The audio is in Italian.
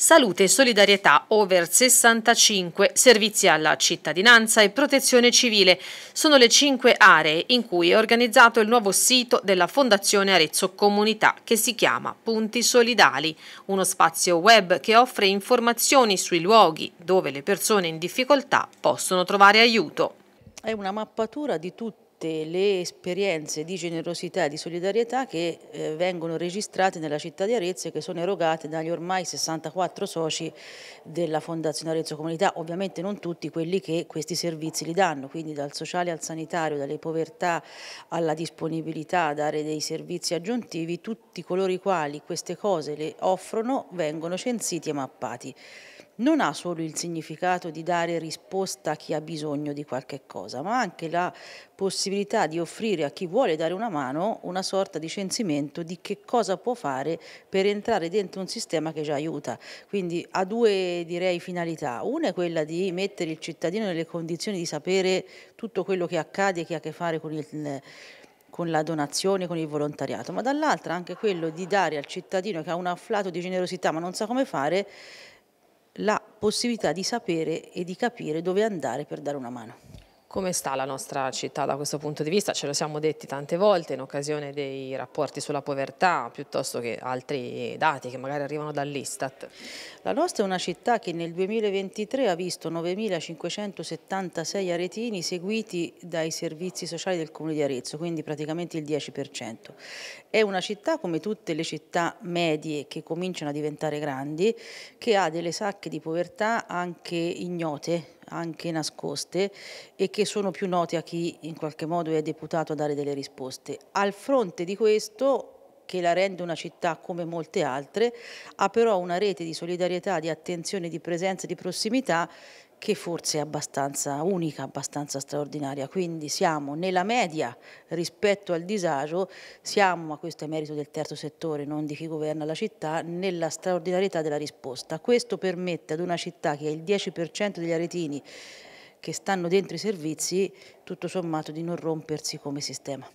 Salute e solidarietà over 65, servizi alla cittadinanza e protezione civile sono le cinque aree in cui è organizzato il nuovo sito della Fondazione Arezzo Comunità che si chiama Punti Solidali, uno spazio web che offre informazioni sui luoghi dove le persone in difficoltà possono trovare aiuto. È una mappatura di tutto tutte le esperienze di generosità e di solidarietà che eh, vengono registrate nella città di Arezzo e che sono erogate dagli ormai 64 soci della Fondazione Arezzo Comunità, ovviamente non tutti quelli che questi servizi li danno, quindi dal sociale al sanitario, dalle povertà alla disponibilità a dare dei servizi aggiuntivi, tutti coloro i quali queste cose le offrono vengono censiti e mappati non ha solo il significato di dare risposta a chi ha bisogno di qualche cosa, ma anche la possibilità di offrire a chi vuole dare una mano una sorta di censimento di che cosa può fare per entrare dentro un sistema che già aiuta. Quindi ha due direi finalità. Una è quella di mettere il cittadino nelle condizioni di sapere tutto quello che accade e che ha a che fare con il con la donazione, con il volontariato, ma dall'altra anche quello di dare al cittadino che ha un afflato di generosità ma non sa come fare, la possibilità di sapere e di capire dove andare per dare una mano. Come sta la nostra città da questo punto di vista? Ce lo siamo detti tante volte in occasione dei rapporti sulla povertà piuttosto che altri dati che magari arrivano dall'Istat. La nostra è una città che nel 2023 ha visto 9.576 aretini seguiti dai servizi sociali del Comune di Arezzo, quindi praticamente il 10%. È una città come tutte le città medie che cominciano a diventare grandi, che ha delle sacche di povertà anche ignote, anche nascoste e che sono più note a chi in qualche modo è deputato a dare delle risposte. Al fronte di questo che la rende una città come molte altre, ha però una rete di solidarietà, di attenzione, di presenza, di prossimità che forse è abbastanza unica, abbastanza straordinaria, quindi siamo nella media rispetto al disagio, siamo, ma questo è merito del terzo settore, non di chi governa la città, nella straordinarietà della risposta. Questo permette ad una città che è il 10% degli aretini che stanno dentro i servizi, tutto sommato di non rompersi come sistema.